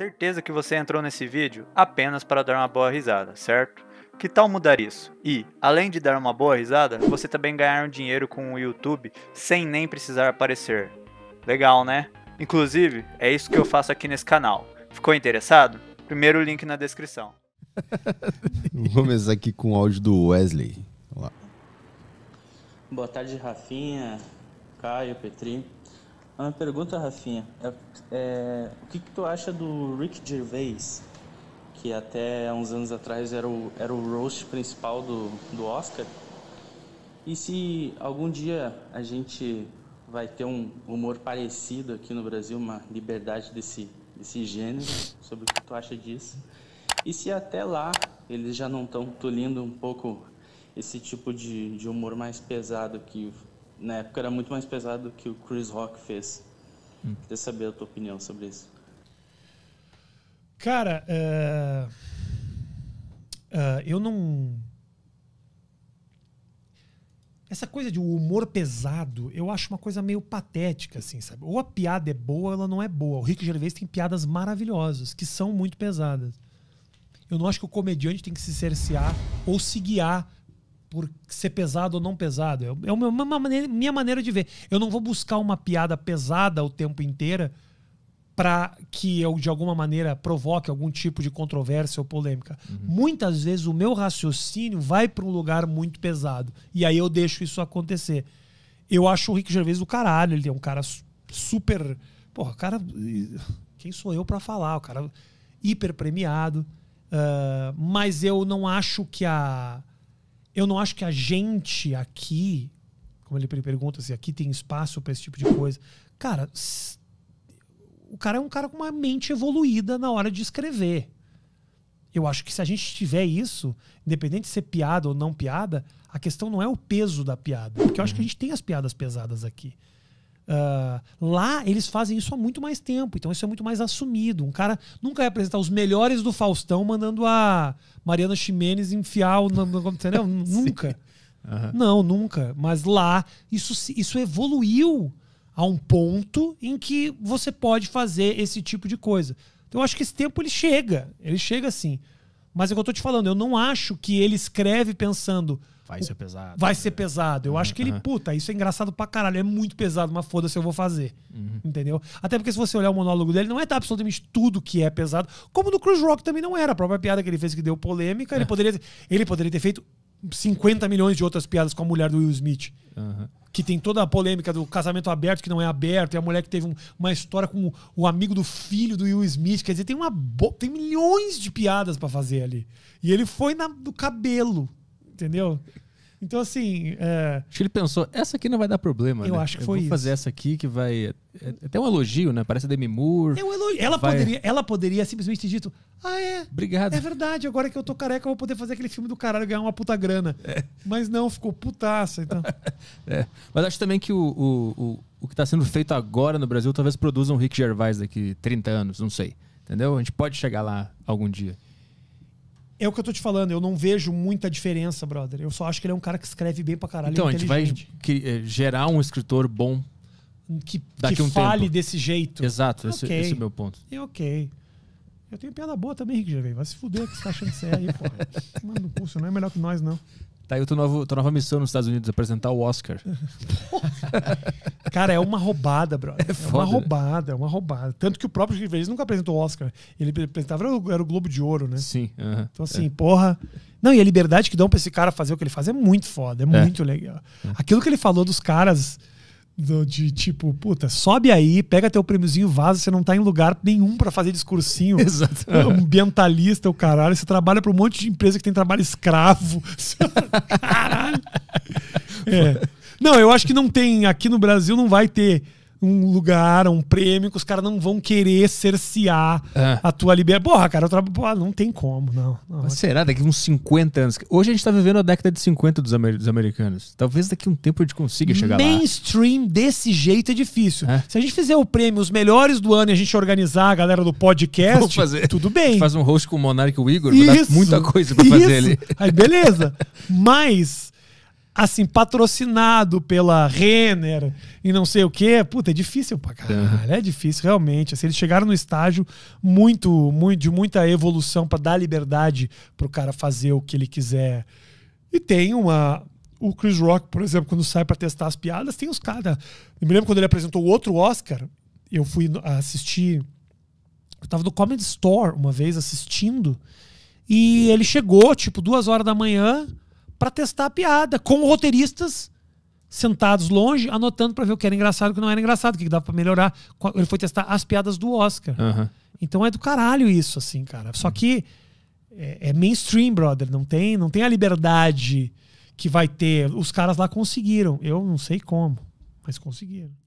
Certeza que você entrou nesse vídeo apenas para dar uma boa risada, certo? Que tal mudar isso? E, além de dar uma boa risada, você também ganhar um dinheiro com o YouTube sem nem precisar aparecer. Legal, né? Inclusive, é isso que eu faço aqui nesse canal. Ficou interessado? Primeiro link na descrição. Vamos começar aqui com o áudio do Wesley. Boa tarde, Rafinha, Caio, Petri. É uma pergunta, Rafinha. É, é, o que, que tu acha do Rick Gervais, que até uns anos atrás era o, era o roast principal do, do Oscar? E se algum dia a gente vai ter um humor parecido aqui no Brasil, uma liberdade desse, desse gênero, sobre o que tu acha disso? E se até lá eles já não estão tolindo um pouco esse tipo de, de humor mais pesado que na época era muito mais pesado do que o Chris Rock fez. Hum. Queria saber a tua opinião sobre isso. Cara, uh, uh, eu não. Essa coisa de humor pesado, eu acho uma coisa meio patética, assim, sabe? Ou a piada é boa ou ela não é boa. O Rick Gervais tem piadas maravilhosas, que são muito pesadas. Eu não acho que o comediante tem que se cercear ou se guiar por ser pesado ou não pesado. É, é a minha maneira de ver. Eu não vou buscar uma piada pesada o tempo inteiro para que eu, de alguma maneira, provoque algum tipo de controvérsia ou polêmica. Uhum. Muitas vezes o meu raciocínio vai para um lugar muito pesado. E aí eu deixo isso acontecer. Eu acho o Rick Gervais do caralho. Ele é um cara super. Porra, cara. Quem sou eu para falar? O cara hiper premiado. Uh, mas eu não acho que a eu não acho que a gente aqui, como ele pergunta se aqui tem espaço para esse tipo de coisa. Cara, o cara é um cara com uma mente evoluída na hora de escrever. Eu acho que se a gente tiver isso, independente de ser piada ou não piada, a questão não é o peso da piada. Porque eu acho que a uhum. gente tem as piadas pesadas aqui. Uh, lá eles fazem isso há muito mais tempo, então isso é muito mais assumido. Um cara nunca vai apresentar os melhores do Faustão mandando a Mariana Ximenes enfiar o. Entendeu? nunca. Uhum. Não, nunca. Mas lá isso, isso evoluiu a um ponto em que você pode fazer esse tipo de coisa. Então eu acho que esse tempo ele chega, ele chega assim. Mas é o que eu tô te falando, eu não acho que ele escreve pensando. Vai ser pesado. Vai ser pesado. Eu uhum, acho que ele, uhum. puta, isso é engraçado pra caralho. É muito pesado, mas foda-se, eu vou fazer. Uhum. Entendeu? Até porque se você olhar o monólogo dele, não é absolutamente tudo que é pesado. Como no Cruz Rock também não era. A própria piada que ele fez que deu polêmica, é. ele, poderia, ele poderia ter feito 50 milhões de outras piadas com a mulher do Will Smith. Uhum que tem toda a polêmica do casamento aberto que não é aberto, e a mulher que teve um, uma história com o amigo do filho do Will Smith. Quer dizer, tem, uma tem milhões de piadas para fazer ali. E ele foi na, no cabelo, entendeu? Então, assim. É... Acho que ele pensou, essa aqui não vai dar problema. Eu né? acho que eu vou isso. fazer essa aqui que vai. É, é até um elogio, né? Parece a Demi Moore. É um elogio. Ela, vai... poderia, ela poderia simplesmente ter dito: Ah, é. Obrigado. É verdade, agora que eu tô careca, eu vou poder fazer aquele filme do caralho e ganhar uma puta grana. É. Mas não, ficou putaça. Então. é. Mas acho também que o, o, o, o que está sendo feito agora no Brasil talvez produza um Rick Gervais daqui 30 anos, não sei. Entendeu? A gente pode chegar lá algum dia. É o que eu tô te falando, eu não vejo muita diferença, brother. Eu só acho que ele é um cara que escreve bem pra caralho. Então, é a gente vai é, gerar um escritor bom que, daqui que um fale tempo. desse jeito. Exato, okay. esse, esse, é o meu ponto. É ok. Eu tenho piada boa também, Rick Gervais. Vai se fuder que você tá achando que você é aí, porra. Mano, o curso não é melhor que nós, não. Tá aí tua, novo, tua nova missão nos Estados Unidos, apresentar o Oscar. Cara, é uma roubada, brother. É, é foda, uma né? roubada, né? é uma roubada. Tanto que o próprio River nunca apresentou o Oscar. Ele apresentava, era o, Globo de Ouro, né? Sim. Uh -huh. Então, assim, é. porra. Não, e a liberdade que dão pra esse cara fazer o que ele faz é muito foda, é, é. muito legal. Uhum. Aquilo que ele falou dos caras. Do, de tipo, puta, sobe aí, pega teu prêmiozinho, vaza, você não tá em lugar nenhum para fazer discursinho. Exato. Ambientalista, o caralho, você trabalha pra um monte de empresa que tem trabalho escravo. caralho. É. Não, eu acho que não tem. Aqui no Brasil não vai ter um lugar, um prêmio, que os caras não vão querer cercear ah. a tua liberdade. Porra, cara, eu trabalho. Ah, não tem como, não. não Mas será daqui uns 50 anos? Hoje a gente tá vivendo a década de 50 dos, amer... dos americanos. Talvez daqui um tempo a gente consiga chegar Mainstream lá. Mainstream desse jeito é difícil. É. Se a gente fizer o prêmio Os Melhores do Ano e a gente organizar a galera do podcast, tudo bem. Faz um host com o Monarque e o Igor, isso, muita coisa pra isso. fazer ali. Aí beleza. Mas assim, patrocinado pela Renner e não sei o quê. Puta, é difícil pra caralho. É, difícil, realmente. Assim, eles chegaram no estágio muito, muito de muita evolução para dar liberdade pro cara fazer o que ele quiser. E tem uma. O Chris Rock, por exemplo, quando sai para testar as piadas, tem os caras. Eu me lembro quando ele apresentou o outro Oscar, eu fui assistir. Eu tava no Comedy Store uma vez assistindo. E ele chegou, tipo, duas horas da manhã para testar a piada, com roteiristas sentados longe, anotando para ver o que era engraçado, e o que não era engraçado, o que dava para melhorar. Ele foi testar as piadas do Oscar. Uhum. Então é do caralho isso, assim, cara. Só que é, é, mainstream, brother. Não tem, não tem a liberdade que vai ter. Os caras lá conseguiram. Eu não sei como, mas conseguiram.